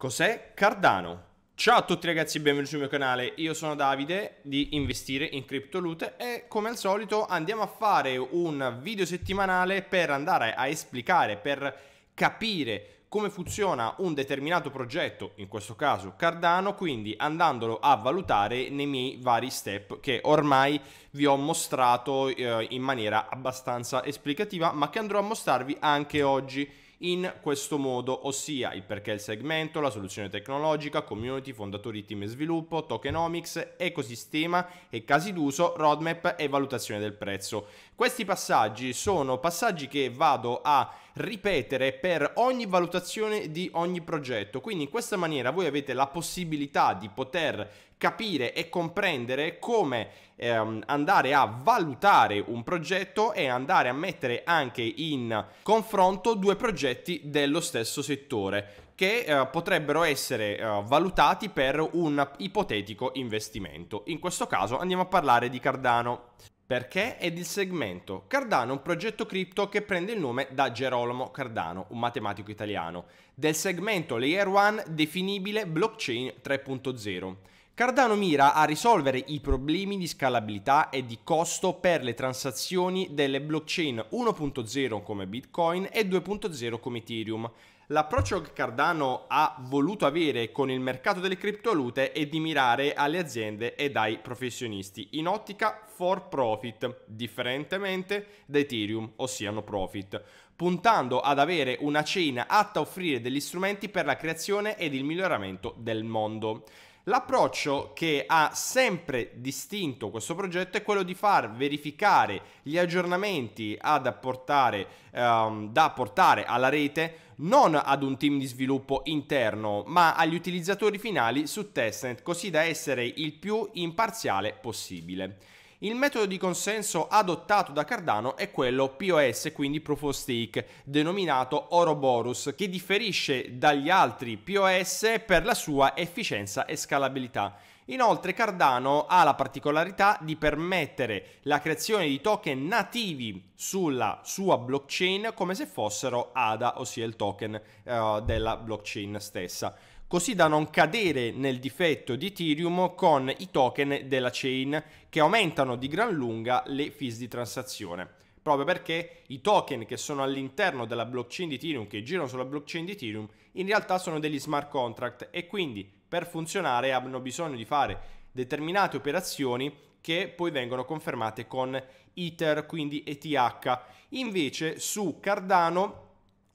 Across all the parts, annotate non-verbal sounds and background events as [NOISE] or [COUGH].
Cos'è Cardano? Ciao a tutti ragazzi, benvenuti sul mio canale, io sono Davide di Investire in Criptovalute e come al solito andiamo a fare un video settimanale per andare a esplicare, per capire come funziona un determinato progetto, in questo caso Cardano, quindi andandolo a valutare nei miei vari step che ormai vi ho mostrato eh, in maniera abbastanza esplicativa ma che andrò a mostrarvi anche oggi in questo modo, ossia il perché il segmento, la soluzione tecnologica, community, fondatori, team e sviluppo, tokenomics, ecosistema e casi d'uso, roadmap e valutazione del prezzo. Questi passaggi sono passaggi che vado a ripetere per ogni valutazione di ogni progetto, quindi in questa maniera voi avete la possibilità di poter capire e comprendere come ehm, andare a valutare un progetto e andare a mettere anche in confronto due progetti dello stesso settore che eh, potrebbero essere eh, valutati per un ipotetico investimento. In questo caso andiamo a parlare di Cardano perché ed il segmento Cardano, è un progetto cripto che prende il nome da Gerolamo Cardano, un matematico italiano, del segmento Layer 1 definibile blockchain 3.0. Cardano mira a risolvere i problemi di scalabilità e di costo per le transazioni delle blockchain 1.0 come Bitcoin e 2.0 come Ethereum, l'approccio che Cardano ha voluto avere con il mercato delle criptovalute è di mirare alle aziende ed ai professionisti in ottica for profit, differentemente da Ethereum, ossia no profit puntando ad avere una cena atta a offrire degli strumenti per la creazione ed il miglioramento del mondo. L'approccio che ha sempre distinto questo progetto è quello di far verificare gli aggiornamenti apportare, ehm, da portare alla rete non ad un team di sviluppo interno, ma agli utilizzatori finali su testnet, così da essere il più imparziale possibile. Il metodo di consenso adottato da Cardano è quello POS, quindi Proof of Stake, denominato Oroborus, che differisce dagli altri POS per la sua efficienza e scalabilità. Inoltre Cardano ha la particolarità di permettere la creazione di token nativi sulla sua blockchain come se fossero ADA, ossia il token eh, della blockchain stessa così da non cadere nel difetto di Ethereum con i token della chain che aumentano di gran lunga le fees di transazione proprio perché i token che sono all'interno della blockchain di Ethereum, che girano sulla blockchain di Ethereum, in realtà sono degli smart contract e quindi per funzionare hanno bisogno di fare determinate operazioni che poi vengono confermate con Ether, quindi ETH. Invece su Cardano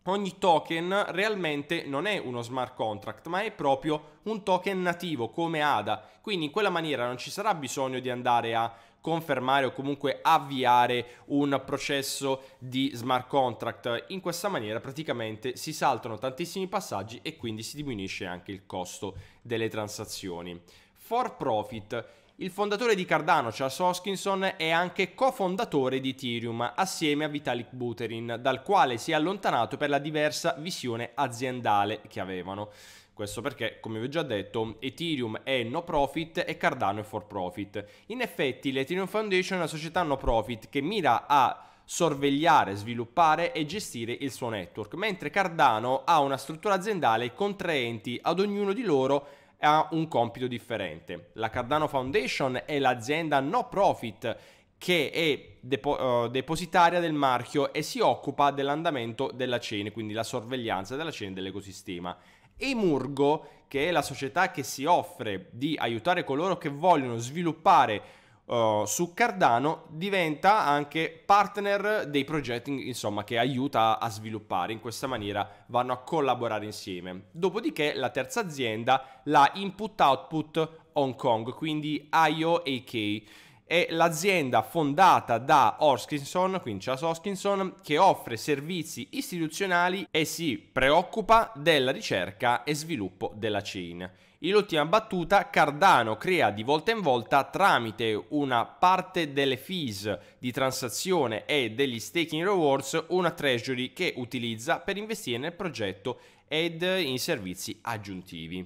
ogni token realmente non è uno smart contract, ma è proprio un token nativo come ADA. Quindi in quella maniera non ci sarà bisogno di andare a confermare o comunque avviare un processo di smart contract. In questa maniera praticamente si saltano tantissimi passaggi e quindi si diminuisce anche il costo delle transazioni. For profit il fondatore di Cardano, Charles Hoskinson, è anche cofondatore di Ethereum assieme a Vitalik Buterin, dal quale si è allontanato per la diversa visione aziendale che avevano. Questo perché, come vi ho già detto, Ethereum è no profit e Cardano è for profit. In effetti, l'Ethereum Foundation è una società no profit che mira a sorvegliare, sviluppare e gestire il suo network, mentre Cardano ha una struttura aziendale con tre enti, ad ognuno di loro ha un compito differente. La Cardano Foundation è l'azienda no profit che è depo- uh, depositaria del marchio e si occupa dell'andamento della chain, quindi la sorveglianza della chain dell'ecosistema. E Murgo, che è la società che si offre di aiutare coloro che vogliono sviluppare eh, su Cardano diventa anche partner dei progetti insomma, che aiuta a sviluppare, in questa maniera vanno a collaborare insieme. Dopodiché la terza azienda, la Input Output Hong Kong, quindi IOAK è l'azienda fondata da Hoskinson, quindi Charles Hoskinson, che offre servizi istituzionali e si preoccupa della ricerca e sviluppo della chain. In ultima battuta Cardano crea di volta in volta tramite una parte delle fees di transazione e degli staking rewards una treasury che utilizza per investire nel progetto ed in servizi aggiuntivi.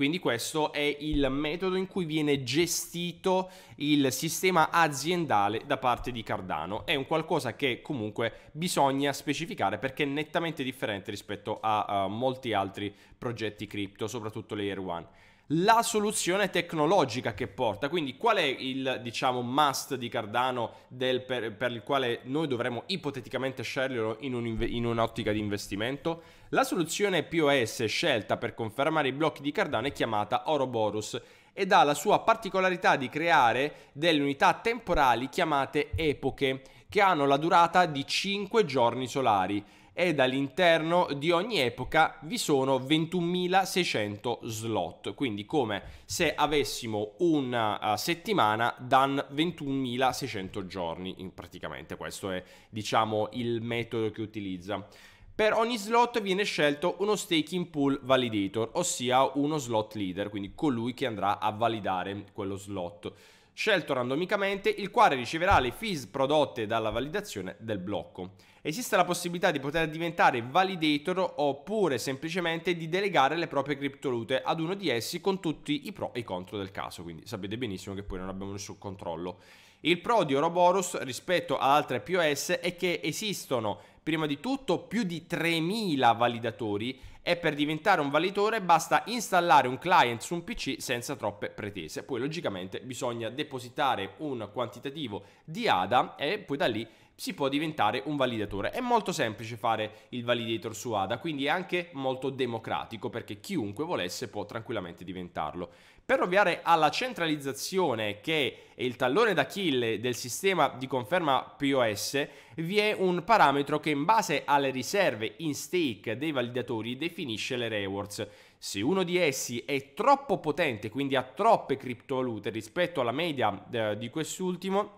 Quindi questo è il metodo in cui viene gestito il sistema aziendale da parte di Cardano. È un qualcosa che comunque bisogna specificare perché è nettamente differente rispetto a, a eh, molti altri progetti cripto, soprattutto layer 1 la soluzione tecnologica che porta. Quindi qual è il, diciamo, must di Cardano del, per, per, il quale noi dovremmo ipoteticamente sceglierlo in, un, in un'ottica di investimento? La soluzione POS scelta per confermare i blocchi di Cardano è chiamata Oroborus ed ha la sua particolarità di creare delle unità temporali chiamate epoche, che hanno la durata di 5 giorni solari ed all'interno di ogni epoca vi sono 21.600 slot, quindi come se avessimo una eh, settimana dan 21.600 giorni, praticamente questo è diciamo il metodo che utilizza. Per ogni slot viene scelto uno staking pool validator, ossia uno slot leader, quindi colui che andrà a validare quello slot scelto randomicamente, il quale riceverà le fees prodotte dalla validazione del blocco. Esiste la possibilità di poter diventare validator oppure semplicemente di delegare le proprie criptovalute ad uno di essi con tutti i pro e i contro del caso, quindi sapete benissimo che poi non abbiamo nessun controllo. Il pro di Ouroboros rispetto ad altre POS è che esistono prima di tutto più di 3000 validatori e per diventare un valitore basta installare un client su un PC senza troppe pretese. Poi logicamente bisogna depositare un quantitativo di ADA e poi da lì si può diventare un validatore. È molto semplice fare il validator su ADA, quindi è anche molto democratico perché chiunque volesse può tranquillamente diventarlo. Per ovviare alla centralizzazione che è il tallone d'Achille del sistema di conferma POS, vi è un parametro che in base alle riserve in stake dei validatori definisce le rewards. Se uno di essi è troppo potente, quindi ha troppe criptovalute rispetto alla media eh, di quest'ultimo,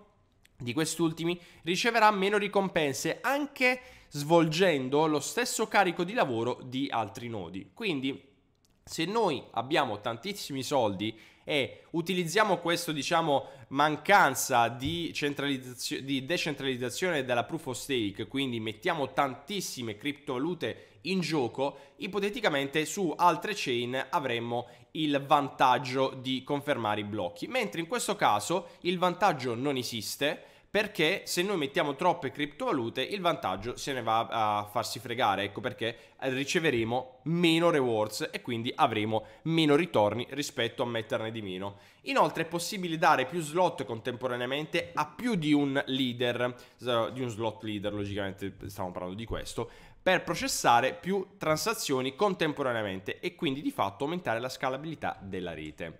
di questi ultimi riceverà meno ricompense anche svolgendo lo stesso carico di lavoro di altri nodi. Quindi se noi abbiamo tantissimi soldi e utilizziamo questa diciamo, mancanza di, centralizza- di decentralizzazione della proof of stake, quindi mettiamo tantissime criptovalute in gioco, ipoteticamente su altre chain avremmo il vantaggio di confermare i blocchi, mentre in questo caso il vantaggio non esiste perché se noi mettiamo troppe criptovalute il vantaggio se ne va a farsi fregare, ecco perché eh, riceveremo meno rewards e quindi avremo meno ritorni rispetto a metterne di meno. Inoltre è possibile dare più slot contemporaneamente a più di un leader, di un slot leader logicamente stiamo parlando di questo, per processare più transazioni contemporaneamente e quindi di fatto aumentare la scalabilità della rete.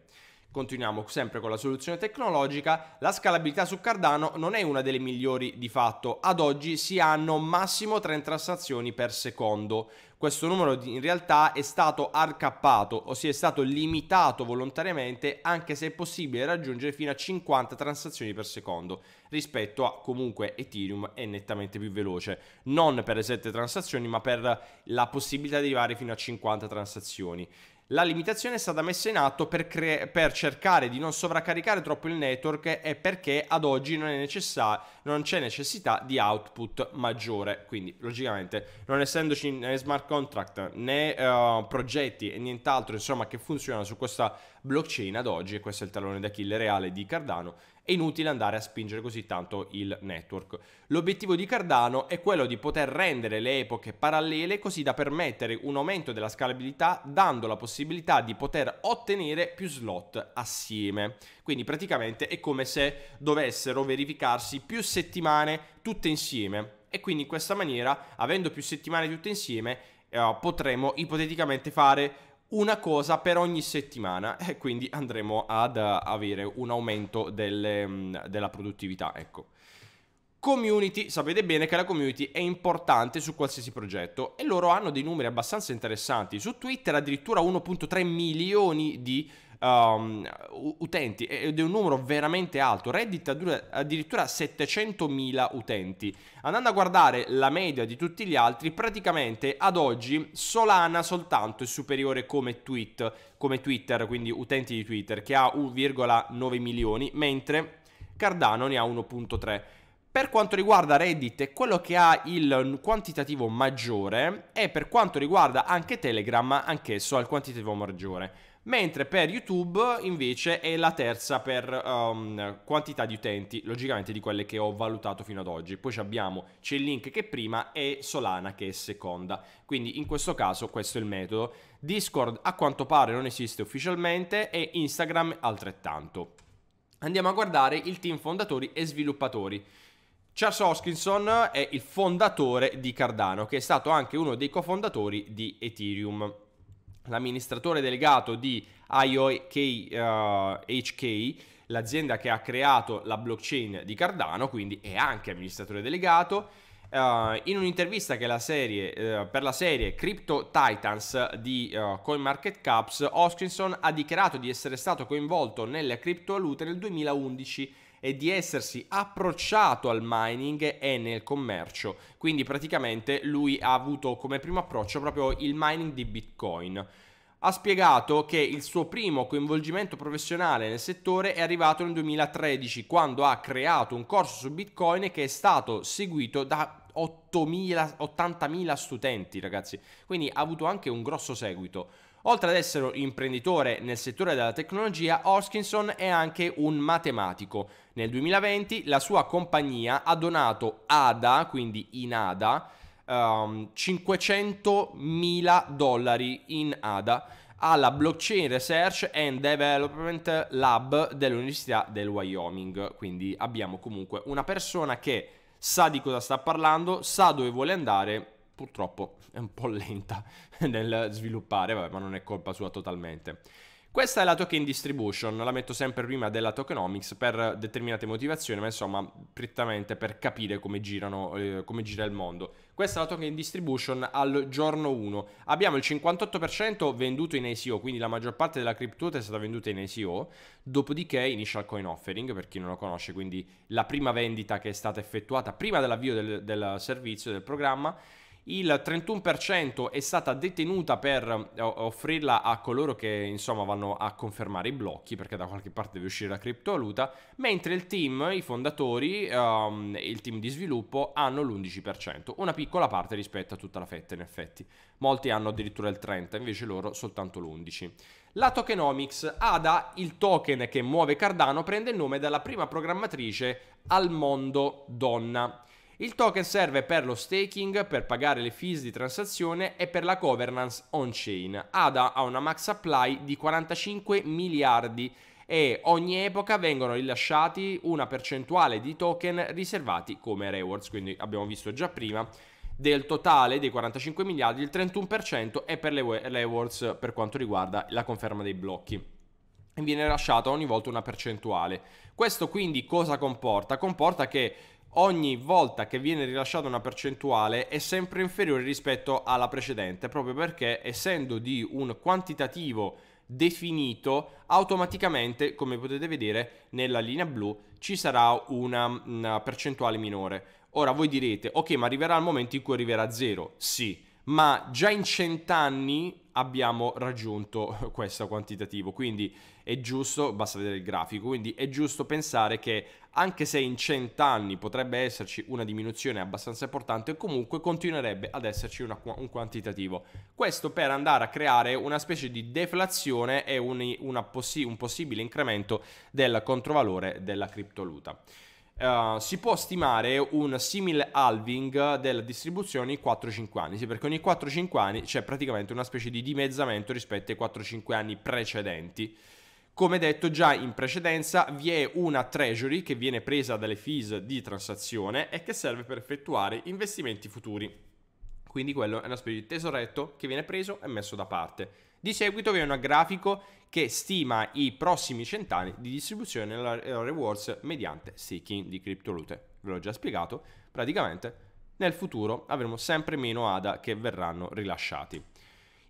Continuiamo sempre con la soluzione tecnologica, la scalabilità su Cardano non è una delle migliori di fatto, ad oggi si hanno massimo 3 transazioni per secondo. Questo numero in realtà è stato arcappato, ossia è stato limitato volontariamente anche se è possibile raggiungere fino a 50 transazioni per secondo, rispetto a comunque Ethereum è nettamente più veloce, non per le 7 transazioni ma per la possibilità di arrivare fino a 50 transazioni. La limitazione è stata messa in atto per, cre- per, cercare di non sovraccaricare troppo il network e perché ad oggi non, necessa- non, c'è necessità di output maggiore. Quindi, logicamente, non essendoci né smart contract né uh, progetti e nient'altro insomma, che funziona su questa blockchain ad oggi, e questo è il tallone d'Achille reale di Cardano, è inutile andare a spingere così tanto il network. L'obiettivo di Cardano è quello di poter rendere le epoche parallele così da permettere un aumento della scalabilità dando la possibilità di poter ottenere più slot assieme. Quindi praticamente è come se dovessero verificarsi più settimane tutte insieme e quindi in questa maniera avendo più settimane tutte insieme eh, potremo ipoteticamente fare una cosa per ogni settimana [LAUGHS] e quindi andremo ad eh, avere un aumento delle, mm, della produttività, ecco. Community, sapete bene che la community è importante su qualsiasi progetto e loro hanno dei numeri abbastanza interessanti. Su Twitter addirittura 1.3 milioni di um, utenti ed è un numero veramente alto. Reddit addirittura 700.000 utenti. Andando a guardare la media di tutti gli altri, praticamente ad oggi Solana soltanto è superiore come tweet, come Twitter, quindi utenti di Twitter, che ha 1,9 milioni, mentre Cardano ne ha 1,3. Per quanto riguarda Reddit, quello che ha il quantitativo maggiore e per quanto riguarda anche Telegram, anch'esso ha il quantitativo maggiore. Mentre per YouTube invece è la terza per um, quantità di utenti, logicamente di quelle che ho valutato fino ad oggi. Poi abbiamo, c'è il link che è prima e Solana che è seconda. Quindi in questo caso questo è il metodo. Discord a quanto pare non esiste ufficialmente e Instagram altrettanto. Andiamo a guardare il team fondatori e sviluppatori. Charles Hoskinson è il fondatore di Cardano, che è stato anche uno dei cofondatori di Ethereum. L'amministratore delegato di IOKHK, eh, uh, l'azienda che ha creato la blockchain di Cardano, quindi è anche amministratore delegato. Uh, in un'intervista la serie, uh, per la serie Crypto Titans di uh, CoinMarketCaps, Hoskinson ha dichiarato di essere stato coinvolto nelle criptovalute nel 2011 e di essersi approcciato al mining e nel commercio. Quindi praticamente lui ha avuto come primo approccio proprio il mining di Bitcoin ha spiegato che il suo primo coinvolgimento professionale nel settore è arrivato nel 2013 quando ha creato un corso su Bitcoin che è stato seguito da 80.000 studenti, ragazzi. Quindi ha avuto anche un grosso seguito. Oltre ad essere imprenditore nel settore della tecnologia, Hoskinson è anche un matematico. Nel 2020 la sua compagnia ha donato ADA, quindi in ADA, um, ehm, 500.000 dollari in ADA alla Blockchain Research and Development Lab dell'Università del Wyoming. Quindi abbiamo comunque una persona che sa di cosa sta parlando, sa dove vuole andare purtroppo è un po' lenta [LAUGHS] nel sviluppare, vabbè, ma non è colpa sua totalmente. Questa è la token distribution, la metto sempre prima della tokenomics per determinate motivazioni, ma insomma prettamente per capire come, girano, eh, come gira il mondo. Questa è la token distribution al giorno 1. Abbiamo il 58% venduto in ICO, quindi la maggior parte della criptuta è stata venduta in ICO, dopodiché initial coin offering, per chi non lo conosce, quindi la prima vendita che è stata effettuata prima dell'avvio del, del servizio, del programma, il 31% è stata detenuta per eh, offrirla a coloro che insomma vanno a confermare i blocchi perché da qualche parte deve uscire la criptovaluta, mentre il team, i fondatori, um, il team di sviluppo hanno l'11%, una piccola parte rispetto a tutta la fetta in effetti. Molti hanno addirittura il 30, invece loro soltanto l'11. La tokenomics, ADA, il token che muove Cardano, prende il nome dalla prima programmatrice al mondo donna il token serve per lo staking, per pagare le fees di transazione e per la governance on-chain. ADA ha una max supply di 45 miliardi e ogni epoca vengono rilasciati una percentuale di token riservati come rewards, quindi abbiamo visto già prima del totale dei 45 miliardi il 31% è per le rewards per quanto riguarda la conferma dei blocchi viene lasciata ogni volta una percentuale. Questo quindi cosa comporta? Comporta che ogni volta che viene rilasciata una percentuale è sempre inferiore rispetto alla precedente, proprio perché essendo di un quantitativo definito, automaticamente, come potete vedere, nella linea blu ci sarà una, una percentuale minore. Ora voi direte, ok, ma arriverà il momento in cui arriverà a zero? Sì, ma già in cent'anni abbiamo raggiunto questo quantitativo, quindi è giusto, basta vedere il grafico, quindi è giusto pensare che anche se in cent'anni potrebbe esserci una diminuzione abbastanza importante, comunque continuerebbe ad esserci una, un quantitativo. Questo per andare a creare una specie di deflazione e un, possi- un possibile incremento del controvalore della criptoluta. Uh, si può stimare un simile halving della distribuzione ogni 4-5 anni, sì, perché ogni 4-5 anni c'è praticamente una specie di dimezzamento rispetto ai 4-5 anni precedenti. Come detto già in precedenza vi è una treasury che viene presa dalle fees di transazione e che serve per effettuare investimenti futuri. Quindi quello è una specie di tesoretto che viene preso e messo da parte. Di seguito vi è un grafico che stima i prossimi cent'anni di distribuzione della rewards mediante staking di criptovalute. Ve l'ho già spiegato, praticamente nel futuro avremo sempre meno ADA che verranno rilasciati.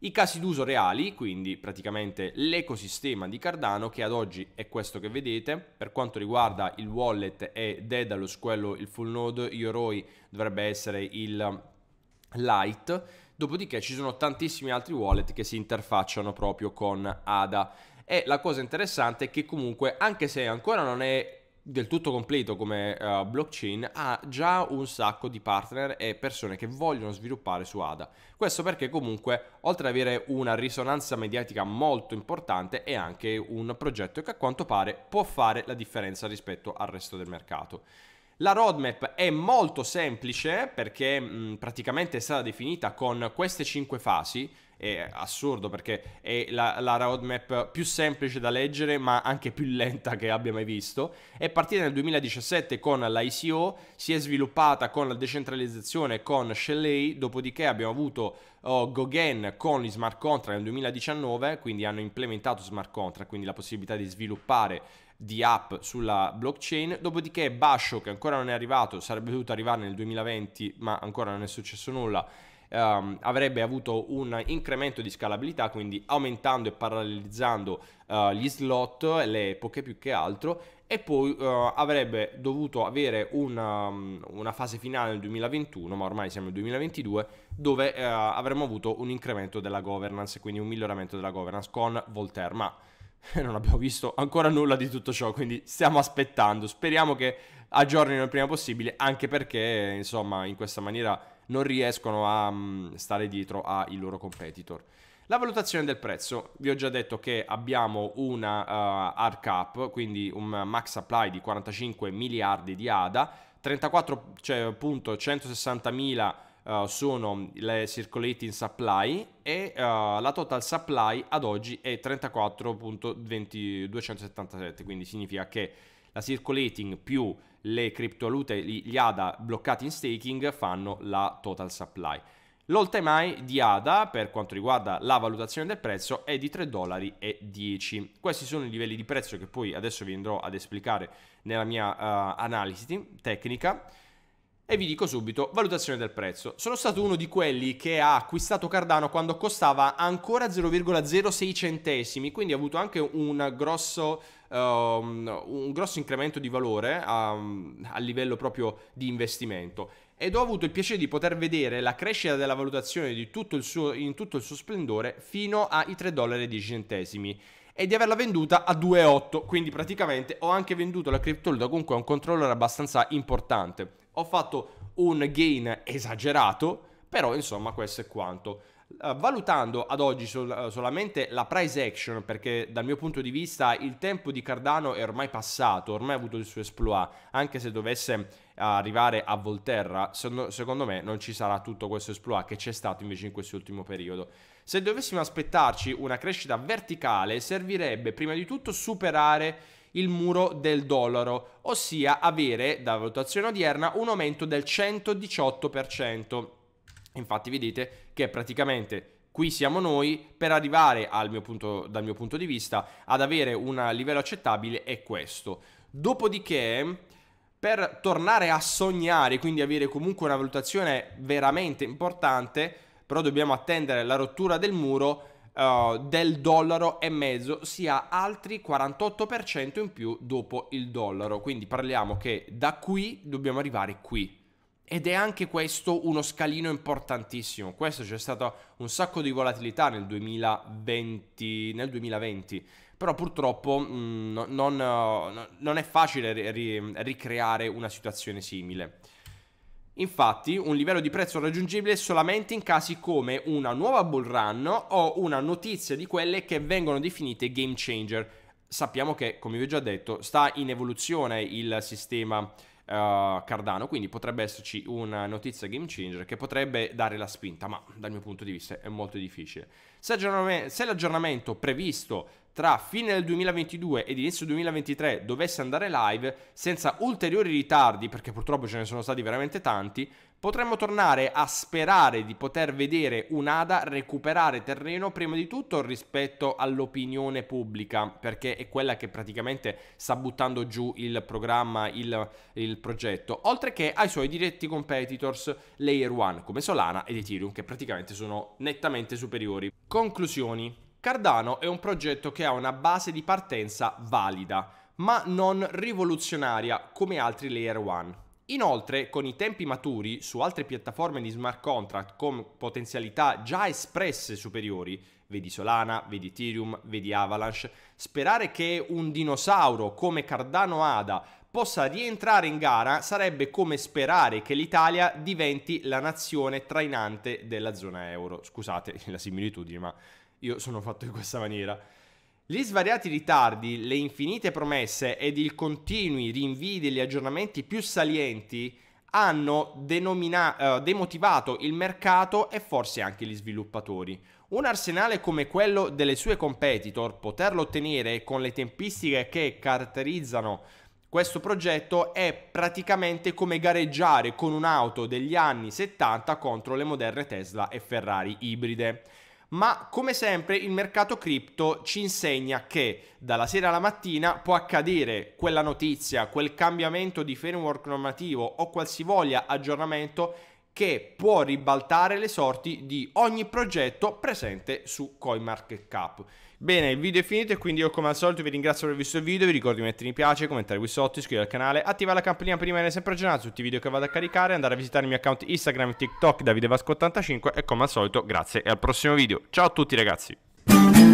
I casi d'uso reali, quindi praticamente l'ecosistema di Cardano, che ad oggi è questo che vedete, per quanto riguarda il wallet è Dedalus, quello il full node, Yoroi dovrebbe essere il light, dopodiché ci sono tantissimi altri wallet che si interfacciano proprio con ADA. E la cosa interessante è che comunque, anche se ancora non è del tutto completo come uh, blockchain ha già un sacco di partner e persone che vogliono sviluppare su ADA. Questo perché comunque oltre ad avere una risonanza mediatica molto importante è anche un progetto che a quanto pare può fare la differenza rispetto al resto del mercato. La roadmap è molto semplice perché mh, mm, praticamente è stata definita con queste cinque fasi, è assurdo perché è la, la, roadmap più semplice da leggere ma anche più lenta che abbia mai visto. È partita nel 2017 con l'ICO, si è sviluppata con la decentralizzazione con Shelley, dopodiché abbiamo avuto oh, Gogen con gli smart contract nel 2019, quindi hanno implementato smart contract, quindi la possibilità di sviluppare di app sulla blockchain, dopodiché Basho che ancora non è arrivato, sarebbe dovuto arrivare nel 2020 ma ancora non è successo nulla, Um, avrebbe avuto un incremento di scalabilità, quindi aumentando e parallelizzando uh, gli slot, le epoche più che altro, e poi uh, avrebbe dovuto avere una, um, una, fase finale nel 2021, ma ormai siamo nel 2022, dove uh, avremmo avuto un incremento della governance, quindi un miglioramento della governance con Voltaire. Ma [LAUGHS] non abbiamo visto ancora nulla di tutto ciò, quindi stiamo aspettando. Speriamo che aggiornino il prima possibile, anche perché, insomma, in questa maniera non riescono a mm, stare dietro ai loro competitor. La valutazione del prezzo, vi ho già detto che abbiamo una uh, eh, hard cap, quindi un max supply di 45 miliardi di ADA, 34.160 cioè, mila eh, sono le circulating supply e uh, la total supply ad oggi è 34.277, quindi significa che la circulating più le criptovalute, gli ADA bloccati in staking fanno la total supply. L'all time high di ADA per quanto riguarda la valutazione del prezzo è di 3,10 dollari. Questi sono i livelli di prezzo che poi adesso vi andrò ad esplicare nella mia uh, analisi tecnica. E vi dico subito, valutazione del prezzo. Sono stato uno di quelli che ha acquistato Cardano quando costava ancora 0,06 centesimi, quindi ha avuto anche un grosso... Um, un grosso incremento di valore um, a livello proprio di investimento ed ho avuto il piacere di poter vedere la crescita della valutazione tutto suo, in tutto il suo splendore fino ai 3,10 dollari e di averla venduta a 2,8 quindi praticamente ho anche venduto la criptovaluta con cui un controller abbastanza importante ho fatto un gain esagerato, però insomma questo è quanto. Eh, valutando ad oggi sol- eh, solamente la price action, perché dal mio punto di vista il tempo di Cardano è ormai passato, ormai ha avuto il suo esploit, anche se dovesse arrivare a Volterra, secondo me non ci sarà tutto questo esploit che c'è stato invece in quest'ultimo periodo. Se dovessimo aspettarci una crescita verticale, servirebbe prima di tutto superare il muro del dollaro, ossia avere, da valutazione odierna, un aumento del 118%. Infatti vedete che praticamente qui siamo noi per arrivare mio punto, dal mio punto di vista ad avere un livello accettabile è questo. Dopodiché per tornare a sognare, quindi avere comunque una valutazione veramente importante, però dobbiamo attendere la rottura del muro eh, del dollaro e mezzo sia altri 48% in più dopo il dollaro. Quindi parliamo che da qui dobbiamo arrivare qui. Ed è anche questo uno scalino importantissimo. Questo c'è stato un sacco di volatilità nel 2020, nel 2020. però purtroppo mh, mm, non, eh, non, è facile ri- ricreare una situazione simile. Infatti, un livello di prezzo raggiungibile solamente in casi come una nuova bull run o una notizia di quelle che vengono definite game changer. Sappiamo che, come vi ho già detto, sta in evoluzione il sistema uh, Cardano, quindi potrebbe esserci una notizia game changer che potrebbe dare la spinta, ma dal mio punto di vista è molto difficile. Se, se l'aggiornamento previsto tra fine del 2022 ed inizio 2023 dovesse andare live senza ulteriori ritardi, perché purtroppo ce ne sono stati veramente tanti, potremmo tornare a sperare di poter vedere un'ADA recuperare terreno prima di tutto rispetto all'opinione pubblica, perché è quella che praticamente sta buttando giù il programma, il, il progetto, oltre che ai suoi diretti competitors Layer 1 come Solana ed Ethereum, che praticamente sono nettamente superiori. Conclusioni. Cardano è un progetto che ha una base di partenza valida, ma non rivoluzionaria come altri layer 1. Inoltre, con i tempi maturi su altre piattaforme di smart contract con potenzialità già espresse superiori, vedi Solana, vedi Ethereum, vedi Avalanche, sperare che un dinosauro come Cardano Ada possa rientrare in gara sarebbe come sperare che l'Italia diventi la nazione trainante della zona euro. Scusate [LAUGHS] la similitudine, ma io sono fatto in questa maniera. Gli svariati ritardi, le infinite promesse ed il continui rinvii degli aggiornamenti più salienti hanno denomina- eh, demotivato il mercato e forse anche gli sviluppatori. Un arsenale come quello delle sue competitor, poterlo ottenere con le tempistiche che caratterizzano questo progetto è praticamente come gareggiare con un'auto degli anni 70 contro le moderne Tesla e Ferrari ibride ma come sempre il mercato cripto ci insegna che dalla sera alla mattina può accadere quella notizia, quel cambiamento di framework normativo o qualsivoglia aggiornamento che può ribaltare le sorti di ogni progetto presente su CoinMarketCap. Bene, il video è finito e quindi io come al solito vi ringrazio per aver visto il video, vi ricordo di mettere mi piace, commentare qui sotto, iscrivervi al canale, attivare la campanella per rimanere sempre aggiornati su tutti i video che vado a caricare, andare a visitare il mio account Instagram e TikTok Davide Vasco 85 e come al solito grazie e al prossimo video. Ciao a tutti ragazzi!